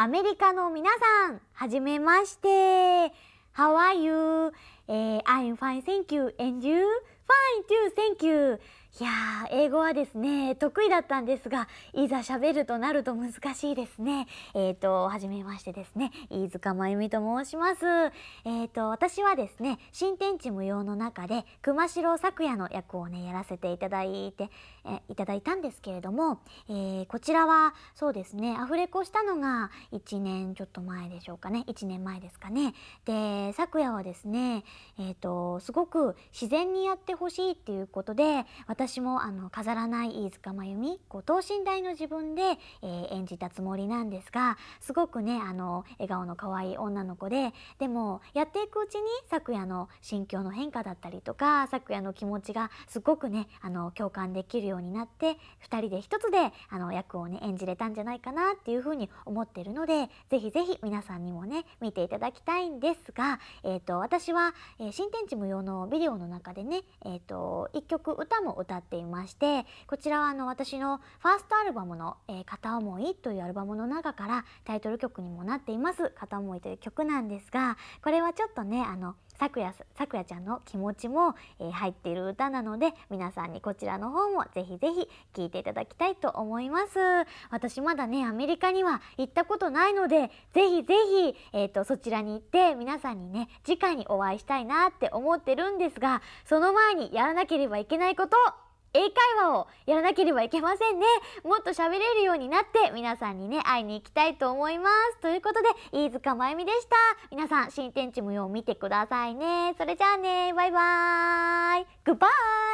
アメリカの皆さん、はじめまして。How are you?、えー、I'm fine, thank you. And you? Fine too, thank you. いや英語はですね得意だったんですがいざしゃべるとなると難しいですねえっ、ー、とじめましてですね飯塚真由美と申しますえっ、ー、と私はですね新天地無用の中で熊代咲也の役をねやらせていただいてえいただいたんですけれども、えー、こちらはそうですねアフレコしたのが1年ちょっと前でしょうかね1年前ですかねで咲也はですねえっ、とすごく自然にやってほしいっていうことで私もあの飾らない飯塚真由美こう等身大の自分で、えー、演じたつもりなんですがすごくねあの笑顔の可愛い女の子ででもやっていくうちに昨夜の心境の変化だったりとか昨夜の気持ちがすごくねあの共感できるようになって2人で1つであの役をね演じれたんじゃないかなっていうふうに思ってるのでぜひぜひ皆さんにもね見ていただきたいんですが、えーと、私は、えー、新天地無用のビデオの中でね、えーと、と1曲歌も歌歌っていましてこちらはあの私のファーストアルバムの「えー、片思い」というアルバムの中からタイトル曲にもなっています「片思い」という曲なんですがこれはちょっとねあの「さくやさくやちゃんの気持ちも、えー、入っている歌なので皆さんにこちらの方もぜひぜひ聞いていただきたいと思います私まだねアメリカには行ったことないのでぜひぜひ、えーとそちらに行って皆さんにね次回にお会いしたいなって思ってるんですがその前にやらなければいけないこと英会話をやらなければいけませんねもっと喋れるようになって皆さんにね会いに行きたいと思いますということで飯塚まゆみでした皆さん新天地無用見てくださいねそれじゃあねバイバーイグッバイ